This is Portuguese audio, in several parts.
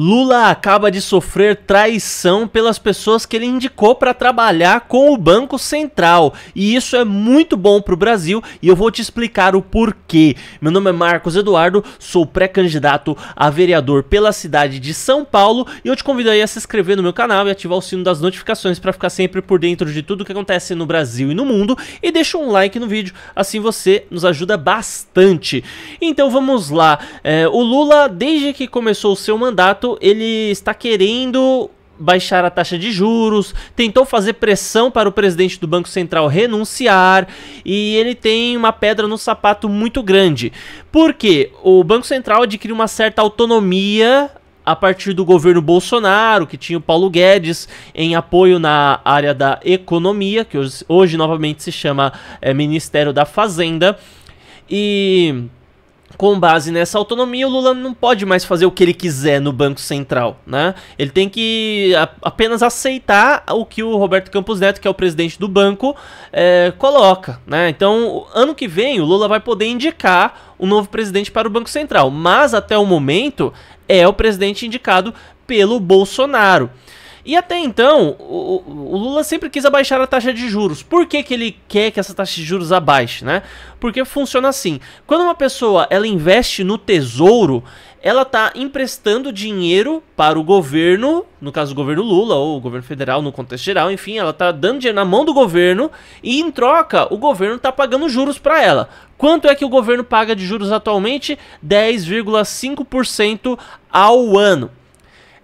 Lula acaba de sofrer traição pelas pessoas que ele indicou para trabalhar com o Banco Central. E isso é muito bom para o Brasil e eu vou te explicar o porquê. Meu nome é Marcos Eduardo, sou pré-candidato a vereador pela cidade de São Paulo e eu te convido aí a se inscrever no meu canal e ativar o sino das notificações para ficar sempre por dentro de tudo que acontece no Brasil e no mundo. E deixa um like no vídeo, assim você nos ajuda bastante. Então vamos lá. É, o Lula, desde que começou o seu mandato, ele está querendo baixar a taxa de juros, tentou fazer pressão para o presidente do Banco Central renunciar e ele tem uma pedra no sapato muito grande. Porque o Banco Central adquiriu uma certa autonomia a partir do governo Bolsonaro, que tinha o Paulo Guedes em apoio na área da economia, que hoje, hoje novamente se chama é, Ministério da Fazenda. E com base nessa autonomia, o Lula não pode mais fazer o que ele quiser no Banco Central, né? Ele tem que apenas aceitar o que o Roberto Campos Neto, que é o presidente do banco, é, coloca, né? Então, ano que vem, o Lula vai poder indicar o um novo presidente para o Banco Central, mas até o momento é o presidente indicado pelo Bolsonaro. E até então, o, o, Lula sempre quis abaixar a taxa de juros. Por que, que ele quer que essa taxa de juros abaixe, né? Porque funciona assim. Quando uma pessoa ela investe no tesouro, ela está emprestando dinheiro para o governo, no caso o governo Lula ou o governo federal no contexto geral, enfim, ela está dando dinheiro na mão do governo e em troca o governo está pagando juros para ela. Quanto é que o governo paga de juros atualmente? 10,5% ao ano.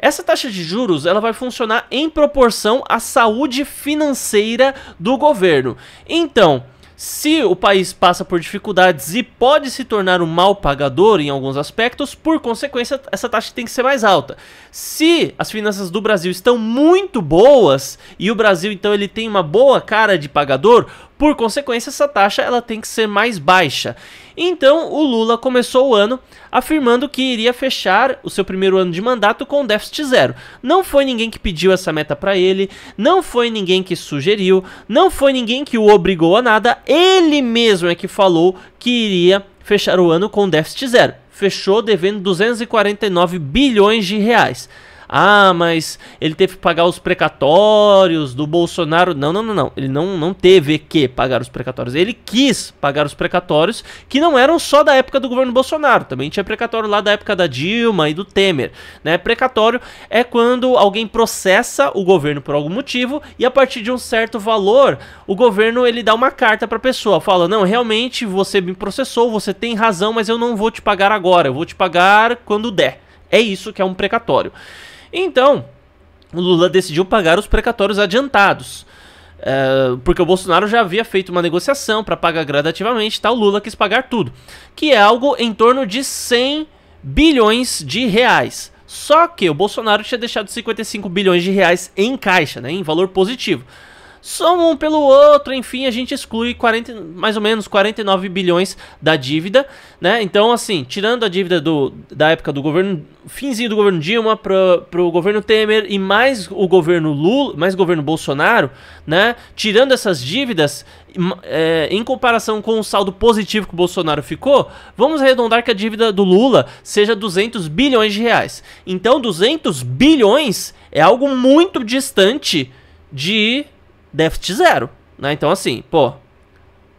Essa taxa de juros ela vai funcionar em proporção à saúde financeira do governo. Então, se o país passa por dificuldades e pode se tornar um mal pagador em alguns aspectos, por consequência, essa taxa tem que ser mais alta. Se as finanças do Brasil estão muito boas e o Brasil então ele tem uma boa cara de pagador, por consequência, essa taxa ela tem que ser mais baixa. Então, o Lula começou o ano afirmando que iria fechar o seu primeiro ano de mandato com déficit zero. Não foi ninguém que pediu essa meta para ele, não foi ninguém que sugeriu, não foi ninguém que o obrigou a nada. Ele mesmo é que falou que iria fechar o ano com déficit zero. Fechou devendo 249 bilhões de reais. Ah, mas ele teve que pagar os precatórios do Bolsonaro. Não, não, não, não. Ele não, não teve que pagar os precatórios. Ele quis pagar os precatórios que não eram só da época do governo Bolsonaro. Também tinha precatório lá da época da Dilma e do Temer. Né? Precatório é quando alguém processa o governo por algum motivo e a partir de um certo valor, o governo ele dá uma carta para a pessoa, fala: "Não, realmente você me processou, você tem razão, mas eu não vou te pagar agora, eu vou te pagar quando der". É isso que é um precatório. Então, o Lula decidiu pagar os precatórios adiantados. Uh, porque o Bolsonaro já havia feito uma negociação para pagar gradativamente, tal tá? Lula quis pagar tudo, que é algo em torno de 100 bilhões de reais. Só que o Bolsonaro tinha deixado 55 bilhões de reais em caixa, né, em valor positivo somam um pelo outro, enfim, a gente exclui 40, mais ou menos 49 bilhões da dívida, né? Então, assim, tirando a dívida do, da época do governo, finzinho do governo Dilma para o governo Temer e mais o governo Lula, mais o governo Bolsonaro, né? Tirando essas dívidas, é, em comparação com o saldo positivo que o Bolsonaro ficou, vamos arredondar que a dívida do Lula seja 200 bilhões de reais. Então, 200 bilhões é algo muito distante de déficit zero, né? Então, assim, pô,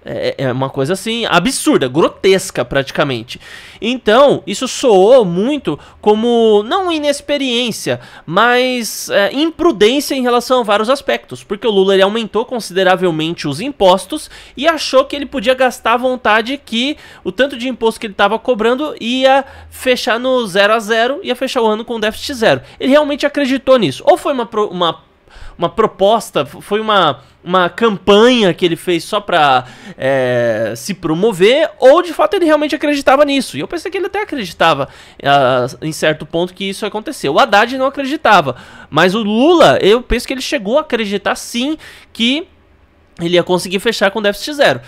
é, é, é, uma coisa assim absurda, grotesca praticamente. Então, isso soou muito como não inexperiência, mas é, imprudência em relação a vários aspectos, porque o Lula ele aumentou consideravelmente os impostos e achou que ele podia gastar à vontade que o tanto de imposto que ele estava cobrando ia fechar no zero a zero, ia fechar o ano com déficit zero. Ele realmente acreditou nisso. Ou foi uma, uma uma proposta, foi uma, uma campanha que ele fez só pra é, se promover, ou de fato ele realmente acreditava nisso. E eu pensei que ele até acreditava uh, em certo ponto que isso aconteceu. O Haddad não acreditava, mas o Lula, eu penso que ele chegou a acreditar sim que ele ia conseguir fechar com déficit zero.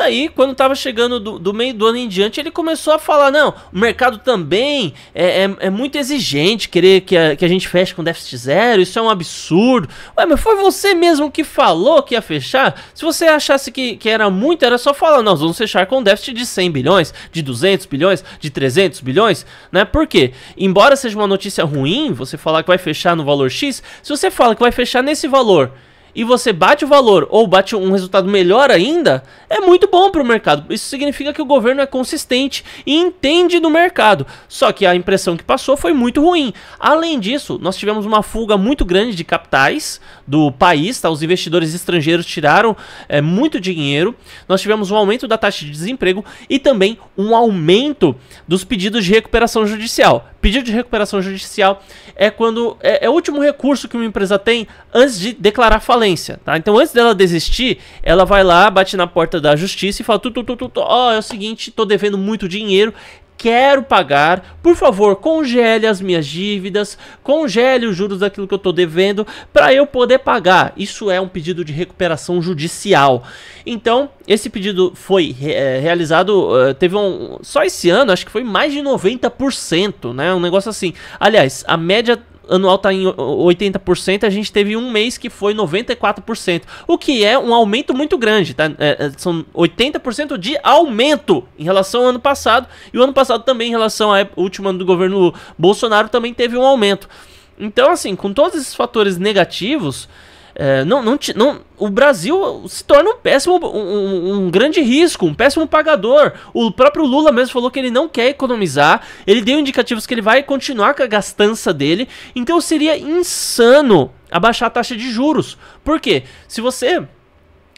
Daí, quando estava chegando do, do, meio do ano em diante, ele começou a falar: não, o mercado também é, é, é muito exigente querer que a, que a gente feche com déficit zero, isso é um absurdo. Ué, mas foi você mesmo que falou que ia fechar? Se você achasse que, que era muito, era só falar: nós vamos fechar com déficit de 100 bilhões, de 200 bilhões, de 300 bilhões, né? Por quê? Embora seja uma notícia ruim, você falar que vai fechar no valor X, se você fala que vai fechar nesse valor e você bate o valor ou bate um resultado melhor ainda, é muito bom para o mercado. Isso significa que o governo é consistente e entende do mercado. Só que a impressão que passou foi muito ruim. Além disso, nós tivemos uma fuga muito grande de capitais do país, tá? Os investidores estrangeiros tiraram é, muito dinheiro. Nós tivemos um aumento da taxa de desemprego e também um aumento dos pedidos de recuperação judicial. Pedido de recuperação judicial é quando é, é o último recurso que uma empresa tem antes de declarar falência falência, tá? Então antes dela desistir, ela vai lá, bate na porta da justiça e fala: tu, tu, tu, tu, ó, é o seguinte, tô devendo muito dinheiro, quero pagar, por favor, congele as minhas dívidas, congele os juros daquilo que eu estou devendo para eu poder pagar. Isso é um pedido de recuperação judicial. Então, esse pedido foi é, realizado, eh, teve um só esse ano, acho que foi mais de 90%, né? Um negócio assim. Aliás, a média anual está em 80%, a gente teve um mês que foi 94%, o que é um aumento muito grande, tá? É, é são 80% de aumento em relação ao ano passado, e o ano passado também em relação ao último ano do governo Bolsonaro também teve um aumento. Então, assim, com todos esses fatores negativos, é, não, não, não, o Brasil se torna um péssimo, um, um, grande risco, um péssimo pagador. O próprio Lula mesmo falou que ele não quer economizar, ele deu indicativos que ele vai continuar com a gastança dele, então seria insano abaixar a taxa de juros. Por quê? Se você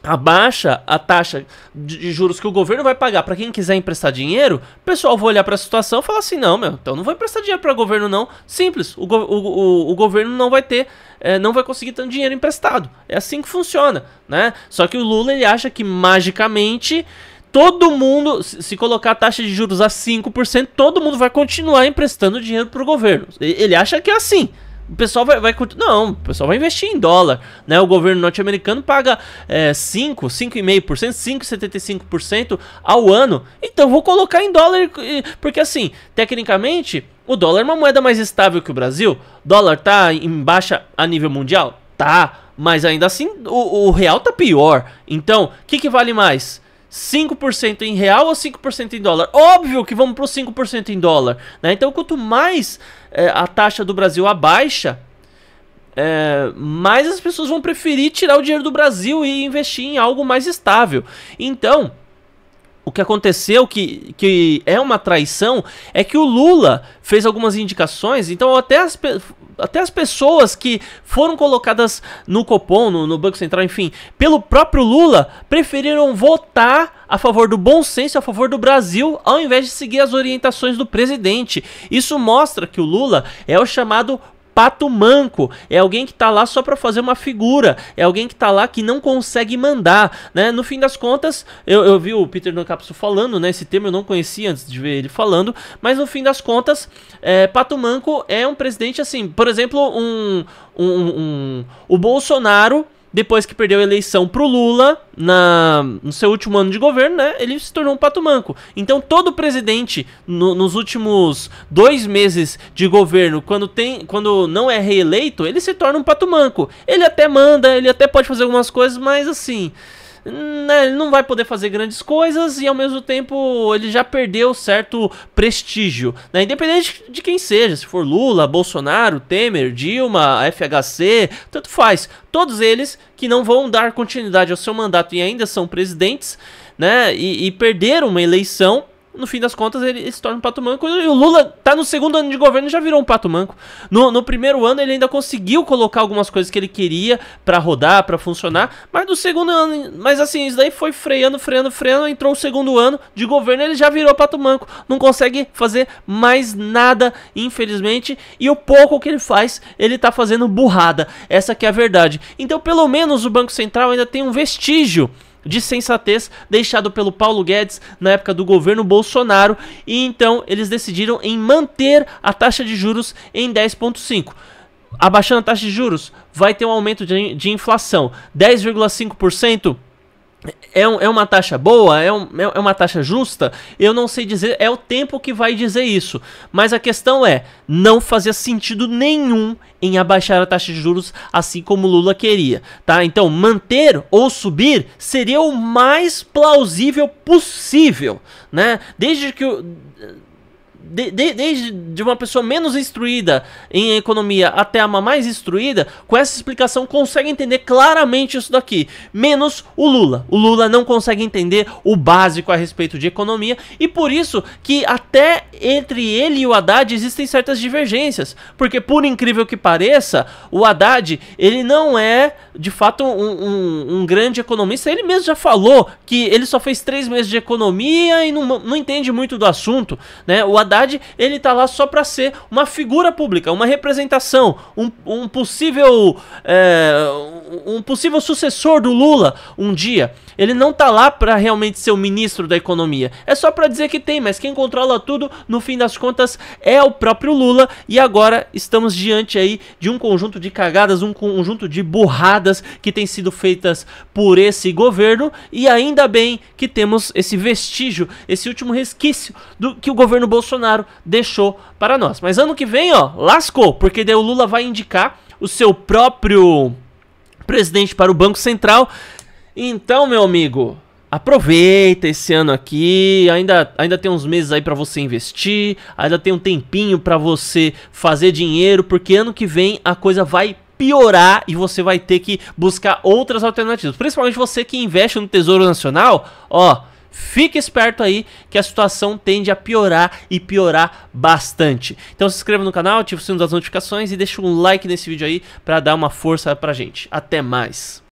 abaixa a taxa de juros que o governo vai pagar para quem quiser emprestar dinheiro, o pessoal vai olhar para a situação e falar assim: não, meu, então não vou emprestar dinheiro para o governo, não. Simples, o, go o, o, o governo não vai ter, é, não vai conseguir tanto dinheiro emprestado. É assim que funciona, né? Só que o Lula ele acha que magicamente. Todo mundo, se colocar a taxa de juros a 5%, todo mundo vai continuar emprestando dinheiro para o governo. Ele acha que é assim, o pessoal vai, vai Não, o pessoal vai investir em dólar. Né? O governo norte-americano paga é, 5, 5,5%, 5,75% ao ano. Então vou colocar em dólar. Porque assim, tecnicamente, o dólar é uma moeda mais estável que o Brasil. Dólar tá em baixa a nível mundial? Tá. Mas ainda assim, o, o real tá pior. Então, o que, que vale mais? 5% em real ou 5% em dólar? Óbvio que vamos para os 5% em dólar. Né? Então, quanto mais é, a taxa do Brasil abaixa, é, mais as pessoas vão preferir tirar o dinheiro do Brasil e investir em algo mais estável. Então, o que aconteceu, que, que é uma traição, é que o Lula fez algumas indicações, então até as, até as pessoas que foram colocadas no Copom, no, no, Banco Central, enfim, pelo próprio Lula, preferiram votar a favor do bom senso, a favor do Brasil, ao invés de seguir as orientações do presidente. Isso mostra que o Lula é o chamado pato manco, é alguém que tá lá só para fazer uma figura, é alguém que tá lá que não consegue mandar, né? No fim das contas, eu, eu vi o Peter Nancapsu falando, né? Esse termo eu não conhecia antes de ver ele falando, mas no fim das contas, é, pato manco é um presidente assim, por exemplo, um, um, um, um o Bolsonaro depois que perdeu a eleição pro Lula, na, no seu último ano de governo, né, ele se tornou um pato manco. Então todo presidente, no, nos últimos dois meses de governo, quando, tem, quando não é reeleito, ele se torna um pato manco. Ele até manda, ele até pode fazer algumas coisas, mas assim... Né, ele não vai poder fazer grandes coisas e ao mesmo tempo ele já perdeu certo prestígio, né? Independente de quem seja, se for Lula, Bolsonaro, Temer, Dilma, FHC, tanto faz. Todos eles que não vão dar continuidade ao seu mandato e ainda são presidentes, né? e, e perderam uma eleição no fim das contas, ele se torna um pato manco. E o Lula tá no segundo ano de governo e já virou um pato manco. No, no primeiro ano, ele ainda conseguiu colocar algumas coisas que ele queria para rodar, para funcionar. Mas no segundo ano. Mas assim, isso daí foi freando, freando, freando. Entrou o segundo ano de governo ele já virou pato manco. Não consegue fazer mais nada, infelizmente. E o pouco que ele faz, ele tá fazendo burrada. Essa que é a verdade. Então, pelo menos, o Banco Central ainda tem um vestígio de sensatez deixado pelo Paulo Guedes na época do governo Bolsonaro e então eles decidiram em manter a taxa de juros em 10.5. Abaixando a taxa de juros, vai ter um aumento de, de inflação. 10,5% é, um, é, uma taxa boa? É, um, é, é, uma taxa justa? Eu não sei dizer, é o tempo que vai dizer isso. Mas a questão é: não fazia sentido nenhum em abaixar a taxa de juros assim como Lula queria, tá? Então, manter ou subir seria o mais plausível possível, né? Desde que o de, de, desde de uma pessoa menos instruída em economia até uma mais instruída, com essa explicação consegue entender claramente isso daqui. Menos o Lula. O Lula não consegue entender o básico a respeito de economia e por isso que até entre ele e o Haddad existem certas divergências. Porque por incrível que pareça, o Haddad ele não é de fato um, um, um grande economista. Ele mesmo já falou que ele só fez três meses de economia e não, não entende muito do assunto. Né? O Haddad Haddad, ele tá lá só para ser uma figura pública, uma representação, um, um possível é, um possível sucessor do Lula um dia. Ele não tá lá para realmente ser o ministro da economia. É só para dizer que tem, mas quem controla tudo, no fim das contas, é o próprio Lula. E agora estamos diante aí de um conjunto de cagadas, um conjunto de burradas que tem sido feitas por esse governo. E ainda bem que temos esse vestígio, esse último resquício do que o governo Bolsonaro Bolsonaro deixou para nós. Mas ano que vem, ó, lascou, porque daí o Lula vai indicar o seu próprio presidente para o Banco Central. Então, meu amigo, aproveita esse ano aqui, ainda, ainda tem uns meses aí para você investir, ainda tem um tempinho para você fazer dinheiro, porque ano que vem a coisa vai piorar e você vai ter que buscar outras alternativas. Principalmente você que investe no Tesouro Nacional, ó, Fique esperto aí que a situação tende a piorar e piorar bastante. Então se inscreva no canal, ative o sino das notificações e deixe um like nesse vídeo aí para dar uma força pra gente. Até mais.